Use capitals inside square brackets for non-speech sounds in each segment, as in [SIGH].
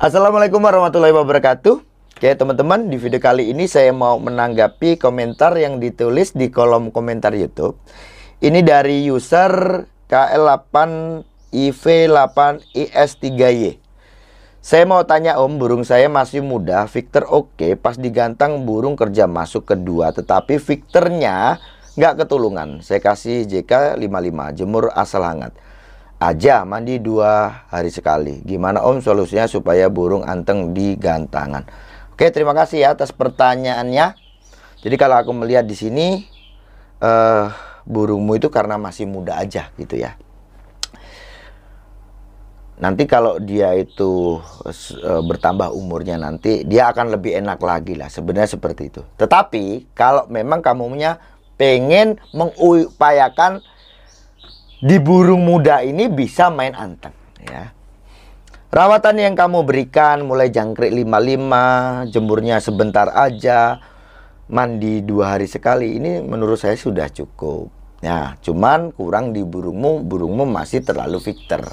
Assalamualaikum warahmatullahi wabarakatuh. Oke teman-teman, di video kali ini saya mau menanggapi komentar yang ditulis di kolom komentar YouTube. Ini dari user KL8IV8IS3Y. Saya mau tanya om, burung saya masih muda, Victor oke, okay. pas digantang burung kerja masuk kedua, tetapi Victornya nggak ketulungan. Saya kasih JK 55, jemur asal hangat aja mandi dua hari sekali. Gimana Om solusinya supaya burung anteng di gantangan? Oke, terima kasih ya atas pertanyaannya. Jadi kalau aku melihat di sini uh, burungmu itu karena masih muda aja gitu ya. Nanti kalau dia itu eh, bertambah umurnya nanti dia akan lebih enak lagi lah sebenarnya seperti itu. Tetapi kalau memang kamu punya pengen mengupayakan di burung muda ini bisa main anteng ya. Rawatan yang kamu berikan mulai jangkrik 55, jemurnya sebentar aja, mandi dua hari sekali ini menurut saya sudah cukup. Ya, cuman kurang di burungmu, burungmu masih terlalu fitter.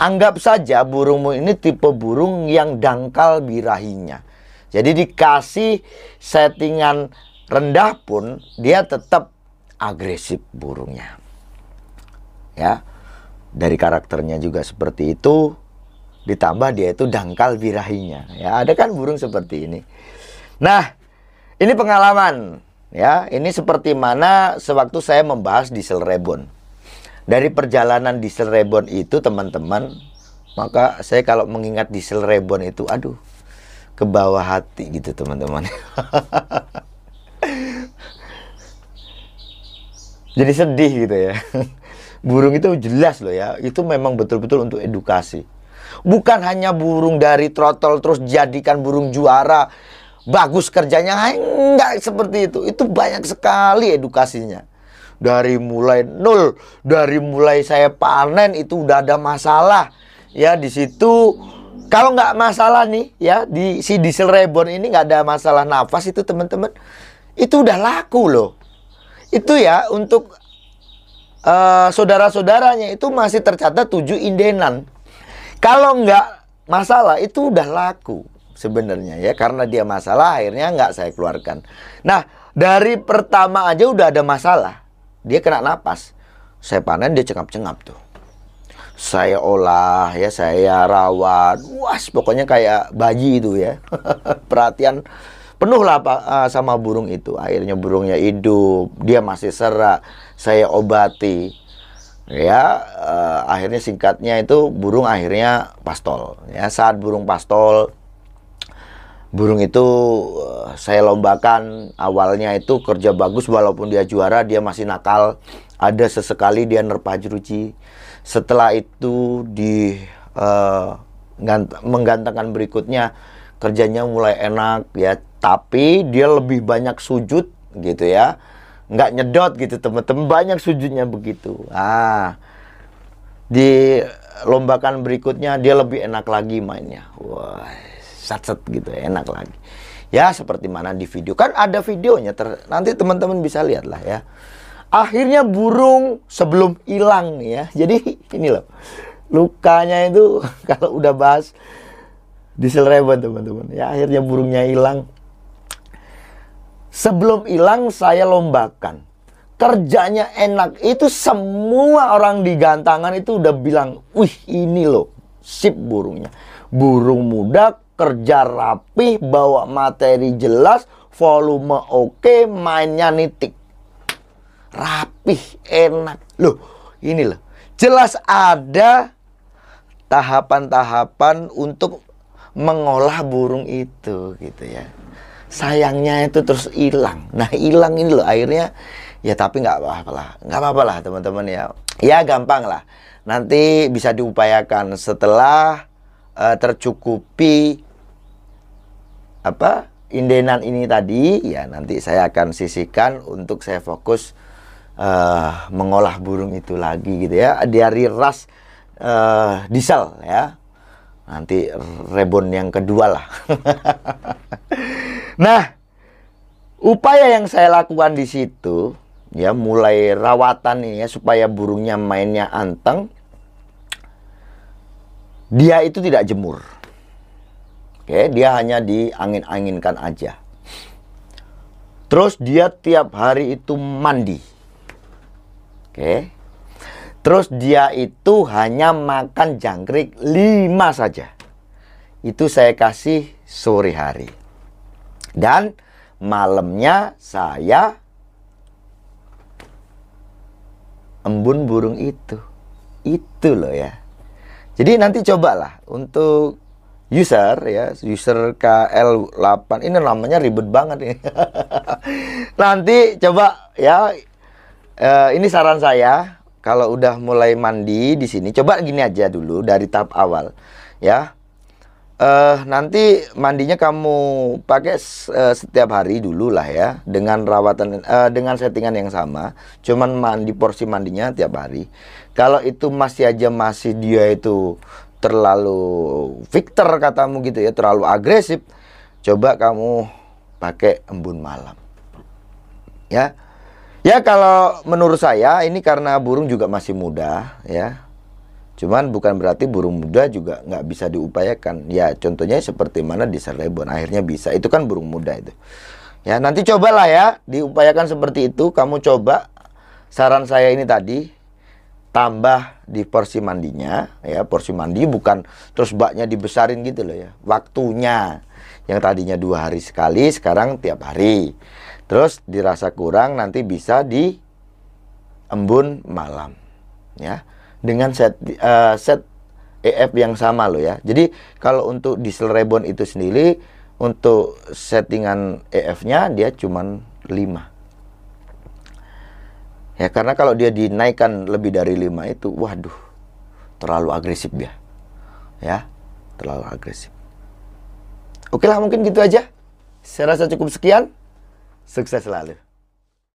Anggap saja burungmu ini tipe burung yang dangkal birahinya. Jadi dikasih settingan rendah pun dia tetap agresif burungnya ya dari karakternya juga seperti itu ditambah dia itu dangkal birahinya ya ada kan burung seperti ini nah ini pengalaman ya ini seperti mana sewaktu saya membahas di rebon dari perjalanan di rebon itu teman-teman maka saya kalau mengingat di rebon itu aduh ke bawah hati gitu teman-teman [LAUGHS] jadi sedih gitu ya burung itu jelas loh ya, itu memang betul-betul untuk edukasi. Bukan hanya burung dari trotol terus jadikan burung juara, bagus kerjanya, enggak seperti itu. Itu banyak sekali edukasinya. Dari mulai nol, dari mulai saya panen itu udah ada masalah. Ya di situ kalau nggak masalah nih ya di si diesel reborn ini nggak ada masalah nafas itu teman-teman itu udah laku loh itu ya untuk uh, saudara-saudaranya itu masih tercatat tujuh indenan. Kalau enggak masalah itu udah laku sebenarnya ya karena dia masalah akhirnya enggak saya keluarkan. Nah dari pertama aja udah ada masalah dia kena napas saya panen dia cengap-cengap tuh saya olah ya saya rawat wah pokoknya kayak bayi itu ya [LAUGHS] perhatian penuhlah uh, eh, sama burung itu akhirnya burungnya hidup dia masih serak saya obati ya uh, akhirnya singkatnya itu burung akhirnya pastol ya saat burung pastol burung itu uh, saya lombakan awalnya itu kerja bagus walaupun dia juara dia masih nakal ada sesekali dia nerpa jeruji setelah itu di uh, menggantengkan berikutnya kerjanya mulai enak ya tapi dia lebih banyak sujud gitu ya nggak nyedot gitu teman-teman banyak sujudnya begitu ah di lombakan berikutnya dia lebih enak lagi mainnya wah satu sat gitu enak lagi ya seperti mana di video kan ada videonya ter nanti teman-teman bisa lihat lah ya akhirnya burung sebelum hilang nih ya jadi [LAUGHS] ini loh lukanya itu [LAUGHS] kalau udah bahas diselrebet teman-teman ya akhirnya burungnya hilang sebelum hilang saya lombakan kerjanya enak itu semua orang di gantangan itu udah bilang wih ini loh sip burungnya burung muda kerja rapi bawa materi jelas volume oke mainnya nitik rapih enak loh ini loh jelas ada tahapan-tahapan untuk mengolah burung itu gitu ya sayangnya itu terus hilang nah hilang ini loh akhirnya ya tapi nggak apa-apa lah nggak apa-apa lah teman-teman ya ya gampang lah nanti bisa diupayakan setelah uh, tercukupi apa indenan ini tadi ya nanti saya akan sisihkan untuk saya fokus uh, mengolah burung itu lagi gitu ya dari ras uh, diesel ya Nanti rebon yang kedua lah. [LAUGHS] nah, upaya yang saya lakukan di situ ya mulai rawatan ini ya supaya burungnya mainnya anteng. Dia itu tidak jemur. Oke, dia hanya diangin-anginkan aja. Terus dia tiap hari itu mandi. Oke. Terus dia itu hanya makan jangkrik lima saja. Itu saya kasih sore hari. Dan malamnya saya embun burung itu. Itu loh ya. Jadi nanti cobalah untuk user ya user KL8 ini namanya ribet banget ini [LAUGHS] nanti coba ya uh, ini saran saya kalau udah mulai mandi di sini coba gini aja dulu dari tahap awal ya uh, nanti mandinya kamu pakai uh, setiap hari dulu lah ya dengan rawatan uh, dengan settingan yang sama cuman mandi porsi mandinya tiap hari kalau itu masih aja masih dia itu terlalu victor katamu gitu ya terlalu agresif coba kamu pakai embun malam ya Ya kalau menurut saya ini karena burung juga masih muda ya. Cuman bukan berarti burung muda juga nggak bisa diupayakan. Ya contohnya seperti mana di Serebon akhirnya bisa. Itu kan burung muda itu. Ya nanti cobalah ya diupayakan seperti itu. Kamu coba saran saya ini tadi tambah di porsi mandinya ya porsi mandi bukan terus baknya dibesarin gitu loh ya waktunya yang tadinya dua hari sekali sekarang tiap hari Terus dirasa kurang nanti bisa di embun malam ya dengan set uh, set EF yang sama lo ya. Jadi kalau untuk diesel rebon itu sendiri untuk settingan EF-nya dia cuman 5. Ya karena kalau dia dinaikkan lebih dari 5 itu waduh terlalu agresif dia. Ya, terlalu agresif. Oke lah mungkin gitu aja. Saya rasa cukup sekian. success லாலு:laalu